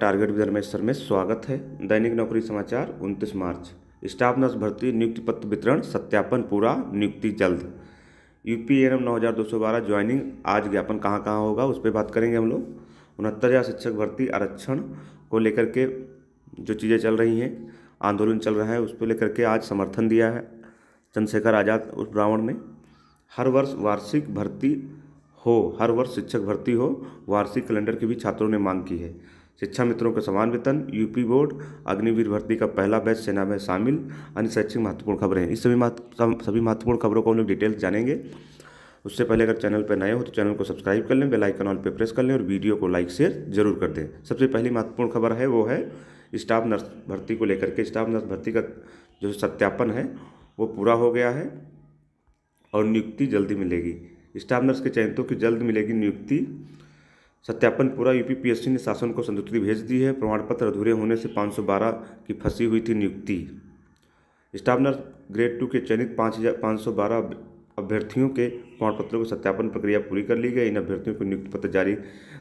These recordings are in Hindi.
टारगेट विधर्मेश सर में स्वागत है दैनिक नौकरी समाचार 29 मार्च स्टाफ नर्स भर्ती नियुक्ति पत्र वितरण सत्यापन पूरा नियुक्ति जल्द यू पी एन एम नौ हज़ार दो सौ बारह ज्वाइनिंग आज ज्ञापन कहाँ कहाँ होगा उस पर बात करेंगे हम लोग उनहत्तर हज़ार शिक्षक भर्ती आरक्षण को लेकर के जो चीज़ें चल रही हैं आंदोलन चल रहा है उस पर लेकर के आज समर्थन दिया है चंद्रशेखर आज़ाद उस ब्राह्मण ने हर वर्ष वार्षिक भर्ती हो हर वर्ष शिक्षक भर्ती हो वार्षिक कैलेंडर की भी छात्रों ने मांग की है शिक्षा मित्रों का समान वेतन यूपी बोर्ड अग्निवीर भर्ती का पहला बैच सेना में शामिल अन्य शैक्षिक महत्वपूर्ण खबरें इस सभी सभी महत्वपूर्ण खबरों को हम लोग डिटेल जानेंगे उससे पहले अगर चैनल पर नए हो तो चैनल को सब्सक्राइब कर लें बेल आइकन ऑल पर प्रेस कर लें और वीडियो को लाइक शेयर जरूर कर दें सबसे पहली महत्वपूर्ण खबर है वो है स्टाफ नर्स भर्ती को लेकर के स्टाफ नर्स भर्ती का जो सत्यापन है वो पूरा हो गया है और नियुक्ति जल्दी मिलेगी स्टाफ नर्स के चयनितों की जल्द मिलेगी नियुक्ति सत्यापन पूरा यूपीपीएससी ने शासन को संतुष्टि भेज दी है प्रमाण पत्र अधूरे होने से 512 की फंसी हुई थी नियुक्ति स्टाफ नर्स ग्रेड टू के चयनित पाँच हज़ार पाँच सौ बारह अभ्यर्थियों के प्रमाण पत्रों को सत्यापन प्रक्रिया पूरी कर ली गई इन अभ्यर्थियों को नियुक्ति पत्र जारी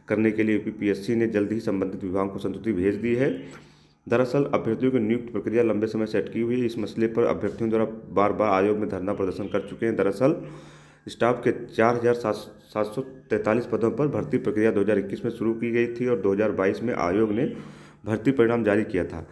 करने के लिए यूपीपीएससी ने जल्द ही संबंधित विभाग को संतुष्टि भेज दी है दरअसल अभ्यर्थियों की नियुक्ति प्रक्रिया लंबे समय से अटकी हुई है इस मसले पर अभ्यर्थियों द्वारा बार बार आयोग में धरना प्रदर्शन कर चुके हैं दरअसल स्टाफ के चार हज़ार सात सौ तैंतालीस पदों पर भर्ती प्रक्रिया 2021 में शुरू की गई थी और 2022 में आयोग ने भर्ती परिणाम जारी किया था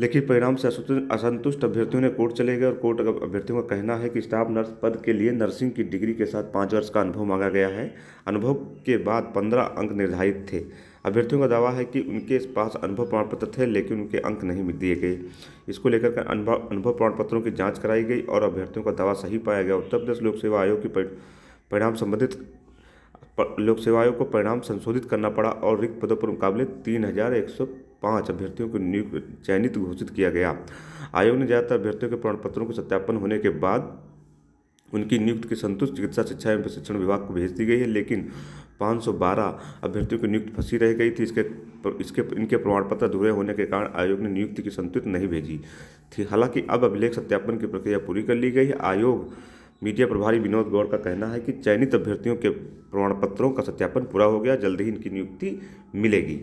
लेकिन परिणाम से असंतुष्ट अभ्यर्थियों ने कोर्ट चले गए और कोर्ट अभ्यर्थियों का कहना है कि स्टाफ नर्स पद के लिए नर्सिंग की डिग्री के साथ पाँच वर्ष का अनुभव मांगा गया है अनुभव के बाद पंद्रह अंक निर्धारित थे अभ्यर्थियों का दावा है कि उनके पास अनुभव प्रमाण पत्र थे लेकिन उनके अंक नहीं दिए गए इसको लेकर अनुभव अनुभव प्रमाण पत्रों की जाँच कराई गई और अभ्यर्थियों का दावा सही पाया गया उत्तर प्रदेश लोक सेवा आयोग की परिणाम संबंधित लोक सेवा आयोग को परिणाम संशोधित करना पड़ा और रिक्त पदों पर मुकाबले तीन हजार एक सौ पाँच अभ्यर्थियों को नियुक्त चयनित घोषित किया गया आयोग ने ज़्यादातर अभ्यर्थियों के प्रमाण पत्रों के सत्यापन होने के बाद उनकी नियुक्ति की संतुष्ट चिकित्सा शिक्षा एवं प्रशिक्षण विभाग को भेज दी गई है लेकिन 512 अभ्यर्थियों की नियुक्ति फंसी रह गई थी इसके इसके इनके प्रमाण पत्र अधूरे होने के कारण आयोग ने नियुक्ति की संतुष्ट नहीं भेजी थी हालांकि अब अभिलेख सत्यापन की प्रक्रिया पूरी कर ली गई है आयोग मीडिया प्रभारी विनोद गौड़ का कहना है कि चयनित अभ्यर्थियों के प्रमाण पत्रों का सत्यापन पूरा हो गया जल्द ही इनकी नियुक्ति मिलेगी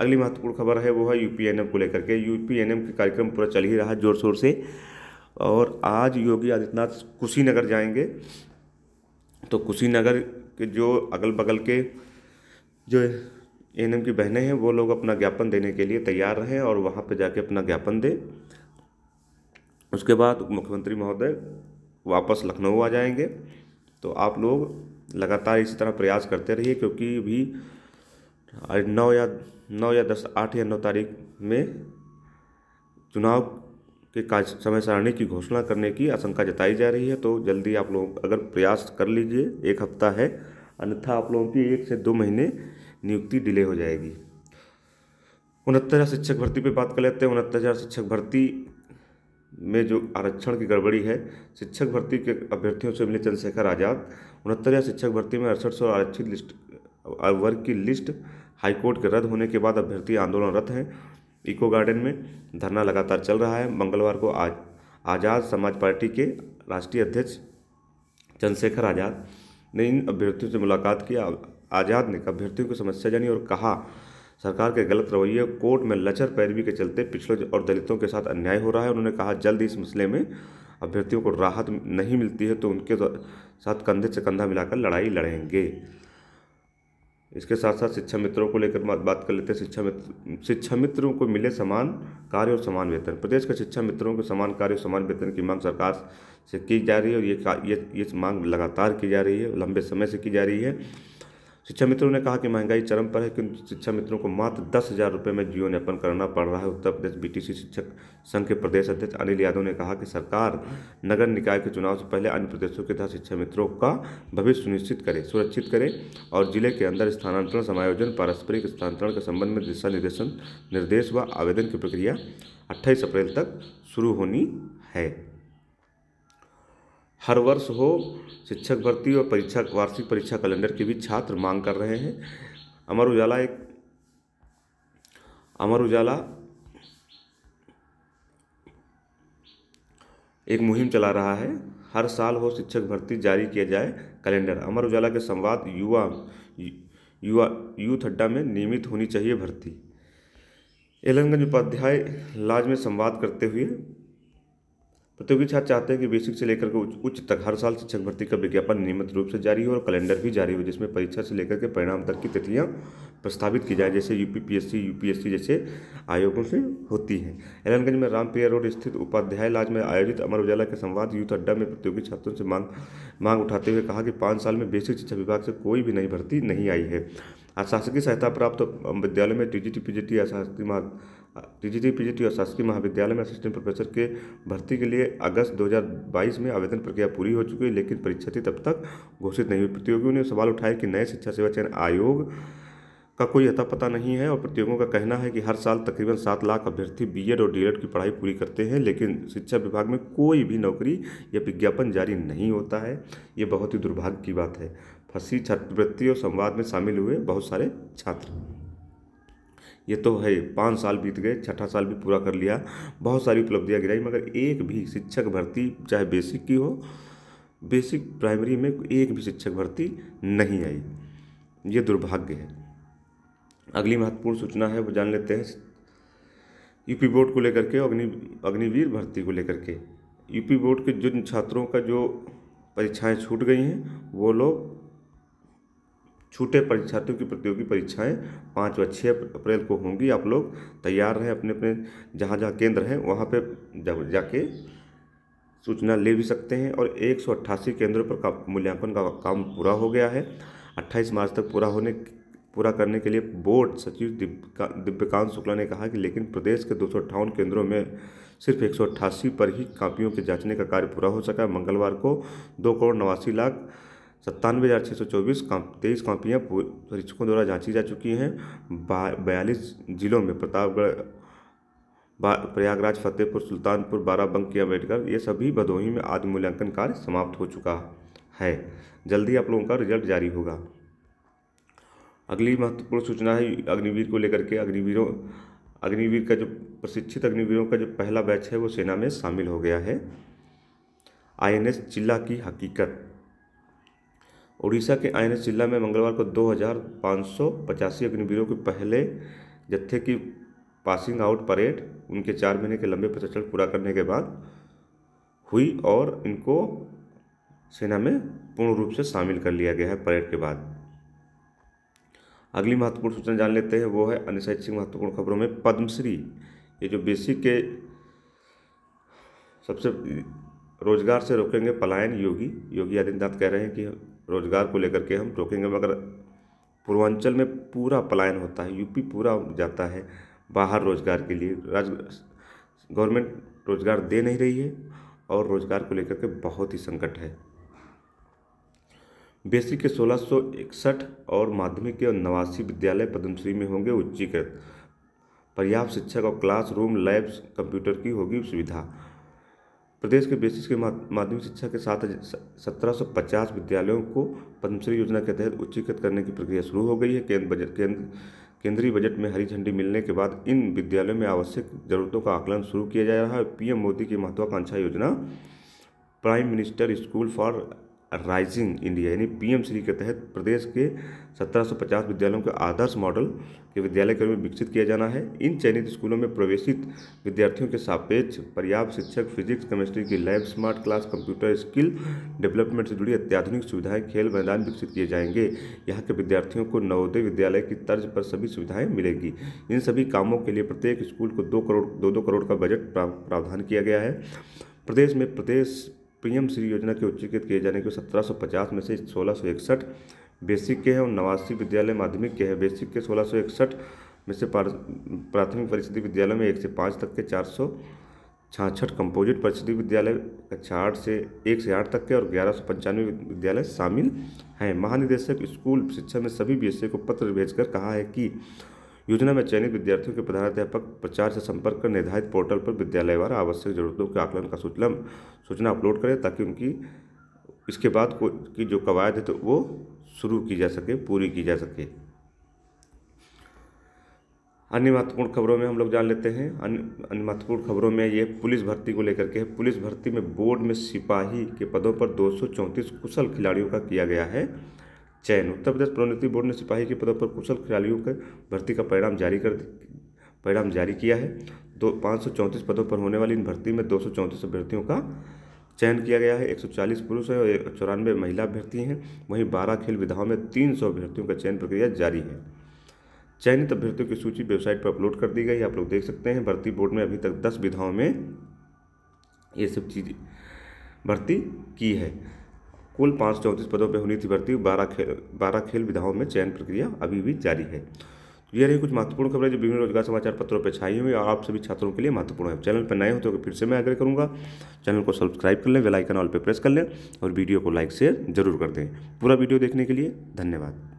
अगली महत्वपूर्ण खबर है वो है यूपीएनएम को लेकर के यूपीएनएम के कार्यक्रम पूरा चल ही रहा जोर शोर से और आज योगी आदित्यनाथ कुशीनगर जाएंगे तो कुशीनगर के जो अगल बगल के जो एन की बहनें हैं वो लोग अपना ज्ञापन देने के लिए तैयार रहें और वहाँ पे जाके अपना ज्ञापन दें उसके बाद मुख्यमंत्री महोदय वापस लखनऊ आ जाएंगे तो आप लोग लगातार इसी तरह प्रयास करते रहिए क्योंकि अभी नौ या नौ या दस आठ या नौ तारीख में चुनाव के कार्य समय सारणी की घोषणा करने की आशंका जताई जा रही है तो जल्दी आप लोग अगर प्रयास कर लीजिए एक हफ्ता है अन्यथा आप लोगों की एक से दो महीने नियुक्ति डिले हो जाएगी उनहत्तर शिक्षक भर्ती पे बात कर लेते हैं उनहत्तर हज़ार शिक्षक भर्ती में जो आरक्षण की गड़बड़ी है शिक्षक भर्ती के अभ्यर्थियों से मिले चंद्रशेखर आज़ाद उनहत्तर हज़ार शिक्षक भर्ती में अड़सठ सौ आरक्षित लिस्ट वर्ग की लिस्ट हाईकोर्ट के रद्द होने के बाद अभ्यर्थी आंदोलनरत हैं इको गार्डन में धरना लगातार चल रहा है मंगलवार को आज आज़ाद समाज पार्टी के राष्ट्रीय अध्यक्ष चंद्रशेखर आज़ाद ने इन अभ्यर्थियों से मुलाकात की आज़ाद ने अभ्यर्थियों की समस्या जानी और कहा सरकार के गलत रवैये कोर्ट में लचर पैरवी के चलते पिछड़ों और दलितों के साथ अन्याय हो रहा है उन्होंने कहा जल्द इस मसले में अभ्यर्थियों को राहत नहीं मिलती है तो उनके साथ कंधे से कंधा मिलाकर लड़ाई लड़ेंगे इसके साथ साथ शिक्षा मित्रों को लेकर बात कर लेते हैं शिक्षा मित्र शिक्षा मित्रों को मिले समान कार्य और समान वेतन प्रदेश के शिक्षा मित्रों को समान कार्य और समान वेतन की मांग सरकार से की जा रही है और ये ये ये मांग लगातार की जा रही है लंबे समय से की जा रही है शिक्षा मित्रों ने कहा कि महंगाई चरम पर है किंतु शिक्षा मित्रों को मात्र दस हज़ार रुपये में जीवन यापन करना पड़ रहा है उत्तर प्रदेश बीटीसी शिक्षक संघ के प्रदेश अध्यक्ष अनिल यादव ने कहा कि सरकार नगर निकाय के चुनाव से पहले अन्य प्रदेशों के तहत शिक्षा मित्रों का भविष्य सुनिश्चित करे सुरक्षित करे और जिले के अंदर स्थानांतरण समायोजन पारस्परिक स्थानांतरण के संबंध में दिशा निर्देशन निर्देश व आवेदन की प्रक्रिया अट्ठाईस अप्रैल तक शुरू होनी है हर वर्ष हो शिक्षक भर्ती और परीक्षा वार्षिक परीक्षा कैलेंडर की भी छात्र मांग कर रहे हैं अमर उजाला एक अमर उजाला एक मुहिम चला रहा है हर साल हो शिक्षक भर्ती जारी किया जाए कैलेंडर अमर उजाला के संवाद युवा युवा यूथ अड्डा में नियमित होनी चाहिए भर्ती एलनगंज उपाध्याय लाज में संवाद करते हुए प्रतियोगी छात्र चाहते हैं कि बेसिक से लेकर के उच्च तक हर साल शिक्षक भर्ती का विज्ञापन नियमित रूप से जारी हो और कैलेंडर भी जारी हो जिसमें परीक्षा से लेकर के परिणाम तक की तिथियां प्रस्तावित की जाए जैसे यूपीपीएससी यूपीएससी जैसे आयोगों से होती हैं एलनगंज में रामप्रिया रोड स्थित उपाध्याय लाज में आयोजित अमर उजाला के संवाद यूथ अड्डा में प्रतियोगी छात्रों से मांग मांग उठाते हुए कहा कि पाँच साल में बेसिक शिक्षा विभाग से कोई भी नई भर्ती नहीं आई है अशासकीय सहायता प्राप्त विद्यालय में जी टी अशासकीय टीजीटी पीजीटी और शासकीय महाविद्यालय में असिस्टेंट प्रोफेसर के भर्ती के लिए अगस्त 2022 में आवेदन प्रक्रिया पूरी हो चुकी है लेकिन परीक्षा तब तक घोषित नहीं हुई प्रतियोगियों ने सवाल उठाया कि नए शिक्षा सेवा चयन आयोग का कोई अता पता नहीं है और प्रतियोगियों का कहना है कि हर साल तकरीबन सात लाख अभ्यर्थी बीएड और डीएड की पढ़ाई पूरी करते हैं लेकिन शिक्षा विभाग में कोई भी नौकरी या विज्ञापन जारी नहीं होता है ये बहुत ही दुर्भाग्य की बात है फंसी छात्रवृत्ति और संवाद में शामिल हुए बहुत सारे छात्र ये तो है पाँच साल बीत गए छठा साल भी पूरा कर लिया बहुत सारी उपलब्धियाँ गिराई मगर एक भी शिक्षक भर्ती चाहे बेसिक की हो बेसिक प्राइमरी में एक भी शिक्षक भर्ती नहीं आई ये दुर्भाग्य है अगली महत्वपूर्ण सूचना है वो जान लेते हैं यूपी बोर्ड को लेकर के अग्नि अग्निवीर भर्ती को लेकर के यूपी बोर्ड के जिन छात्रों का जो परीक्षाएं छूट गई हैं वो लोग छूटे परीक्षार्थियों की प्रतियोगी परीक्षाएं पाँच व छः अप्रैल को होंगी आप लोग तैयार रहें अपने अपने जहाँ जहाँ केंद्र हैं वहाँ पर जा, जाके सूचना ले भी सकते हैं और एक केंद्रों पर का, मूल्यांकन का काम पूरा हो गया है अट्ठाईस मार्च तक पूरा होने पूरा करने के लिए बोर्ड सचिव दिव्यकांत शुक्ला ने कहा कि लेकिन प्रदेश के दो केंद्रों में सिर्फ एक पर ही कापियों के जांचने का कार्य पूरा हो सका मंगलवार को दो करोड़ नवासी लाख सत्तानवे हज़ार छः सौ चौबीस तेईस कॉपियाँ परीक्षकों द्वारा जांची जा चुकी हैं बयालीस जिलों में प्रतापगढ़ प्रयागराज फतेहपुर सुल्तानपुर बाराबंकी अम्बेडकर ये सभी भदोही में आदि मूल्यांकन कार्य समाप्त हो चुका है जल्दी आप लोगों का रिजल्ट जारी होगा अगली महत्वपूर्ण सूचना है अग्निवीर को लेकर के अग्निवीरों अग्निवीर का जो प्रशिक्षित अग्निवीरों का जो पहला बैच है वो सेना में शामिल हो गया है आईएनएस चिल्ला की हकीकत उड़ीसा के आईएनएस जिला में मंगलवार को दो हज़ार पाँच सौ पचासी अग्निवीरों के पहले जत्थे की पासिंग आउट परेड उनके चार महीने के लंबे प्रशिक्षण पूरा करने के बाद हुई और इनको सेना में पूर्ण रूप से शामिल कर लिया गया है परेड के बाद अगली महत्वपूर्ण सूचना जान लेते हैं वो है अन्य शैक्षिक महत्वपूर्ण खबरों में पद्मश्री ये जो बेसिक के सबसे रोजगार से रोकेंगे पलायन योगी योगी आदित्यनाथ कह रहे हैं कि रोज़गार को लेकर के हम रोकेंगे मगर पूर्वांचल में पूरा पलायन होता है यूपी पूरा जाता है बाहर रोज़गार के लिए राज्य गवर्नमेंट रोज़गार दे नहीं रही है और रोज़गार को लेकर के बहुत ही संकट है बेसिक के सोलह और माध्यमिक के नवासी विद्यालय पद्मश्री में होंगे उच्चीकृत पर्याप्त शिक्षक और क्लासरूम लैब्स कंप्यूटर की होगी सुविधा प्रदेश के बेसिस के माध्यमिक शिक्षा के साथ सत्रह सौ पचास विद्यालयों को पद्मश्री योजना के तहत उच्चीकृत करने की प्रक्रिया शुरू हो गई है केंद्र बजट केंद्र केंद्रीय बजट में हरी झंडी मिलने के बाद इन विद्यालयों में आवश्यक जरूरतों का आकलन शुरू किया जा रहा है पीएम मोदी की महत्वाकांक्षा योजना prime minister school for rising India यानी पीएमश्री के तहत प्रदेश के 1750 विद्यालयों के आदर्श मॉडल के विद्यालय क्रम में विकसित किया जाना है इन चयनित स्कूलों में प्रवेशित विद्यार्थियों के सापेक्ष पर्याप्त शिक्षक फिजिक्स केमिस्ट्री की lab smart class computer skill development से जुड़ी अत्याधुनिक सुविधाएं खेल मैदान विकसित किए जाएंगे यहाँ के विद्यार्थियों को नवोदय विद्यालय की तर्ज पर सभी सुविधाएँ मिलेंगी इन सभी कामों के लिए प्रत्येक स्कूल को दो करोड़ दो दो करोड़ का बजट प्रावधान किया गया है प्रदेश में प्रदेश पीएम श्री योजना के उच्चीकृत किए जाने के 1750 में से 1661 बेसिक के हैं और नवासी विद्यालय माध्यमिक के हैं बेसिक के 1661 में से प्राथमिक परिषदी विद्यालय में एक से पाँच तक के चार सौ छाछठ कंपोजिट परिषदी विद्यालय कक्षा अच्छा आठ से एक से आठ तक के और ग्यारह सौ पंचानवे विद्यालय शामिल हैं महानिदेशक स्कूल शिक्षा में सभी बी को पत्र भेजकर कहा है कि योजना में चयनित विद्यार्थियों के प्रधानाध्यापक प्रचार से संपर्क कर निर्धारित पोर्टल पर विद्यालयवार आवश्यक जरूरतों के आकलन का सूचना सूचना अपलोड करें ताकि उनकी इसके बाद को की जो कवायद है तो वो शुरू की जा सके पूरी की जा सके अन्य महत्वपूर्ण खबरों में हम लोग जान लेते हैं अन्य अन्य महत्वपूर्ण खबरों में ये पुलिस भर्ती को लेकर के है पुलिस भर्ती में बोर्ड में सिपाही के पदों पर दो कुशल खिलाड़ियों का किया गया है चयन उत्तर प्रदेश प्रोन्नति बोर्ड ने सिपाही के पदों पर कुशल खिलाड़ियों के भर्ती का परिणाम जारी कर परिणाम जारी किया है दो पाँच सौ चौंतीस पदों पर होने वाली इन भर्ती में दो सौ चौंतीस अभ्यर्थियों का चयन किया गया है 140 पुरुष हैं और चौरानवे महिला अभ्यर्थी हैं वहीं 12 खेल विधाओं में 300 अभ्यर्थियों का चयन प्रक्रिया जारी है चयनित अभ्यर्थियों की सूची वेबसाइट पर अपलोड कर दी गई आप लोग देख सकते हैं भर्ती बोर्ड में अभी तक दस विधाओं में ये सब चीज़ भर्ती की है कुल पाँच चौंतीस पदों पर होनी थी भर्ती बारह खेल बारह खेल विधाओं में चयन प्रक्रिया अभी भी जारी है तो ये रही कुछ महत्वपूर्ण खबरें जो विभिन्न रोजगार समाचार पत्रों पर छाई हुई और आप सभी छात्रों के लिए महत्वपूर्ण है चैनल पर नए हो तो फिर से मैं आग्रह करूँगा चैनल को सब्सक्राइब कर लें वेलाइकन ऑल पर प्रेस कर लें और वीडियो को लाइक शेयर जरूर कर दें पूरा वीडियो देखने के लिए धन्यवाद